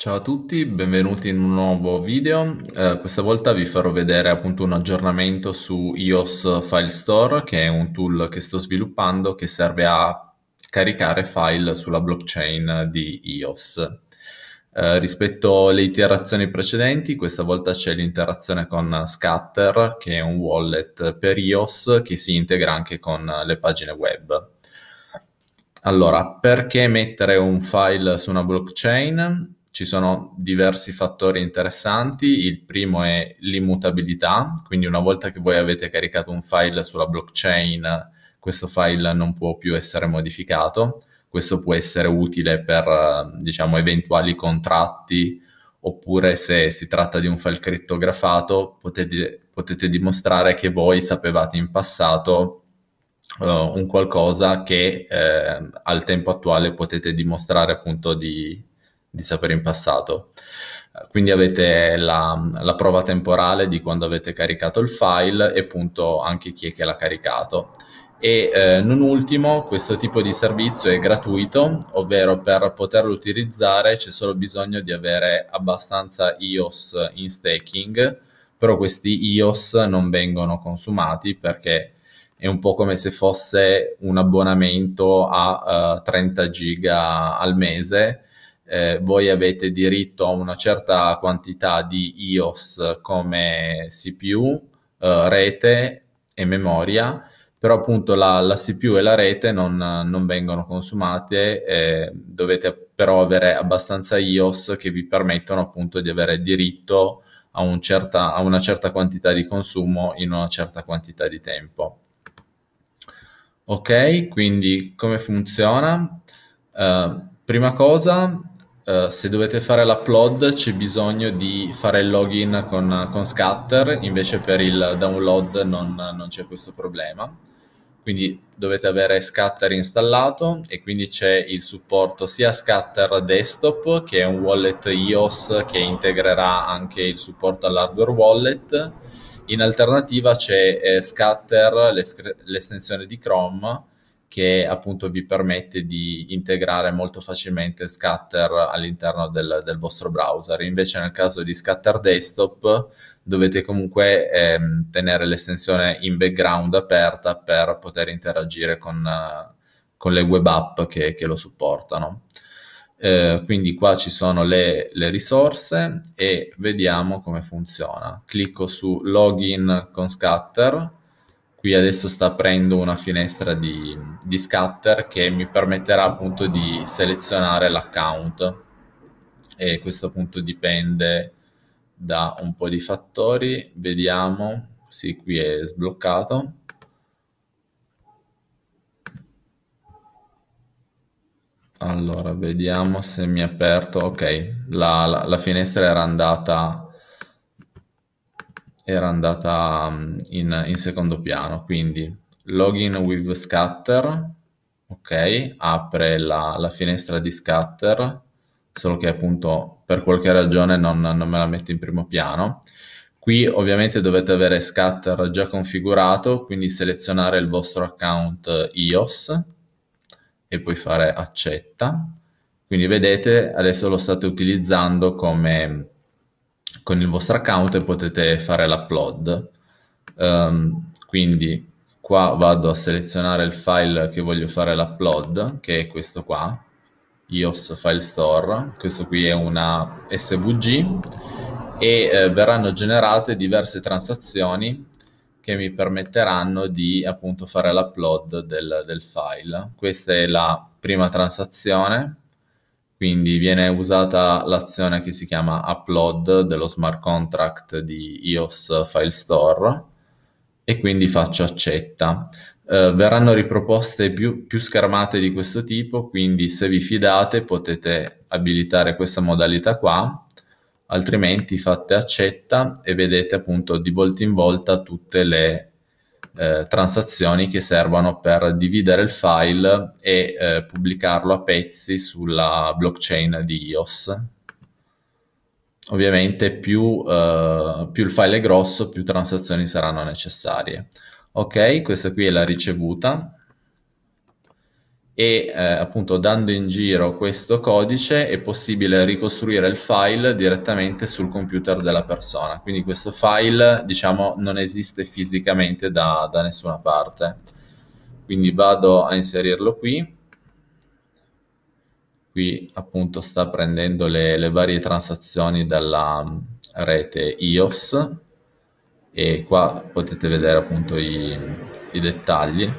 Ciao a tutti, benvenuti in un nuovo video. Eh, questa volta vi farò vedere appunto un aggiornamento su iOS File Store, che è un tool che sto sviluppando che serve a caricare file sulla blockchain di iOS. Eh, rispetto alle iterazioni precedenti, questa volta c'è l'interazione con Scatter, che è un wallet per iOS che si integra anche con le pagine web. Allora, perché mettere un file su una blockchain? ci sono diversi fattori interessanti. Il primo è l'immutabilità, quindi una volta che voi avete caricato un file sulla blockchain, questo file non può più essere modificato. Questo può essere utile per diciamo, eventuali contratti oppure se si tratta di un file crittografato potete, potete dimostrare che voi sapevate in passato uh, un qualcosa che eh, al tempo attuale potete dimostrare appunto di, di sapere in passato. Eh, quindi avete la, la, prova temporale di quando avete caricato il file e appunto anche chi è che l'ha caricato. E eh, non ultimo, questo tipo di servizio è gratuito, ovvero per poterlo utilizzare c'è solo bisogno di avere abbastanza IOS in staking, però questi IOS non vengono consumati perché è un po' come se fosse un abbonamento a uh, eh, 30 giga al mese eh, voi avete diritto a una certa quantità di IOS come CPU, eh, rete e memoria, però appunto la, la CPU e la rete non, non vengono consumate, eh, dovete però avere abbastanza IOS che vi permettono appunto di avere diritto a, un certa, a una certa quantità di consumo in una certa quantità di tempo. Ok, quindi come funziona? Uh, prima cosa eh, se dovete fare l'upload c'è bisogno di fare il login con, con Scatter, invece per il download non, non c'è questo problema. Quindi dovete avere Scatter installato e quindi c'è il supporto sia Scatter Desktop, che è un wallet iOS che integrerà anche il supporto all'hardware wallet. In alternativa c'è eh, Scatter, l'estensione di Chrome, che appunto vi permette di integrare molto facilmente scatter all'interno del, del vostro browser. Invece nel caso di scatter desktop dovete comunque ehm, tenere l'estensione in background aperta per poter interagire con, con le web app che, che lo supportano. Eh, quindi qua ci sono le, le, risorse e vediamo come funziona. Clicco su login con scatter qui adesso sta aprendo una finestra di, di, scatter che mi permetterà appunto di selezionare l'account e questo appunto dipende da un po' di fattori vediamo sì qui è sbloccato allora vediamo se mi è aperto ok la, la, la finestra era andata era andata mm, in, in secondo piano, quindi login with scatter, ok, apre la, la, finestra di scatter, solo che appunto per qualche ragione non, non me la metto in primo piano. Qui ovviamente dovete avere scatter già configurato, quindi selezionare il vostro account iOS e poi fare accetta. Quindi vedete, adesso lo state utilizzando come con il vostro account e potete fare l'upload. Um, quindi qua vado a selezionare il file che voglio fare l'upload, che è questo qua, iOS File Store, questo qui è una SVG e eh, verranno generate diverse transazioni che mi permetteranno di appunto fare l'upload del, del file. Questa è la prima transazione quindi viene usata l'azione che si chiama upload dello smart contract di EOS File Store e quindi faccio accetta. Eh, verranno riproposte più, più schermate di questo tipo, quindi se vi fidate potete abilitare questa modalità qua altrimenti fate accetta e vedete appunto di volta in volta tutte le eh, transazioni che servono per dividere il file e eh, pubblicarlo a pezzi sulla blockchain di IOS. Ovviamente più, eh, più il file è grosso, più transazioni saranno necessarie. Ok, questa qui è la ricevuta, e eh, appunto dando in giro questo codice è possibile ricostruire il file direttamente sul computer della persona. Quindi questo file diciamo non esiste fisicamente da, da nessuna parte. Quindi vado a inserirlo qui. Qui appunto sta prendendo le, le varie transazioni dalla mm, rete IOS e qua potete vedere appunto i, i dettagli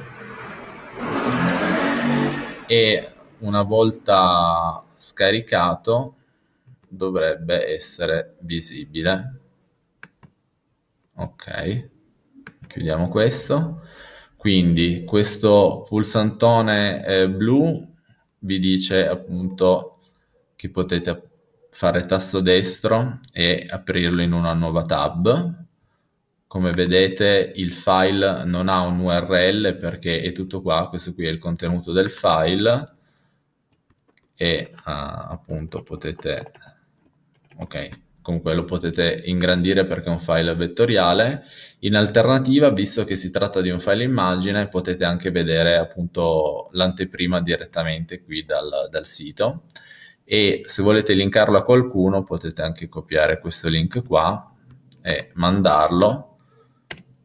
e una volta scaricato dovrebbe essere visibile. Ok, chiudiamo questo. Quindi questo pulsantone eh, blu vi dice appunto che potete fare tasto destro e aprirlo in una nuova tab come vedete il file non ha un URL perché è tutto qua, questo qui è il contenuto del file e uh, appunto potete, ok, comunque lo potete ingrandire perché è un file vettoriale. In alternativa, visto che si tratta di un file immagine, potete anche vedere appunto l'anteprima direttamente qui dal, dal sito e se volete linkarlo a qualcuno potete anche copiare questo link qua e mandarlo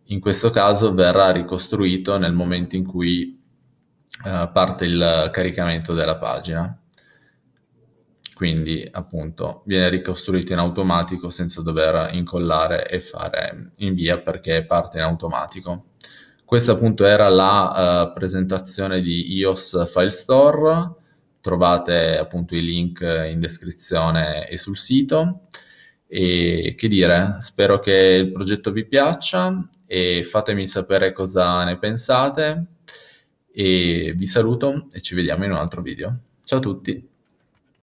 in questo caso verrà ricostruito nel momento in cui eh, parte il caricamento della pagina. Quindi appunto viene ricostruito in automatico senza dover incollare e fare invia perché parte in automatico. Questa appunto era la eh, presentazione di iOS File Store, trovate appunto i link in descrizione e sul sito. E che dire, spero che il progetto vi piaccia, e fatemi sapere cosa ne pensate e vi saluto e ci vediamo in un altro video. Ciao a tutti!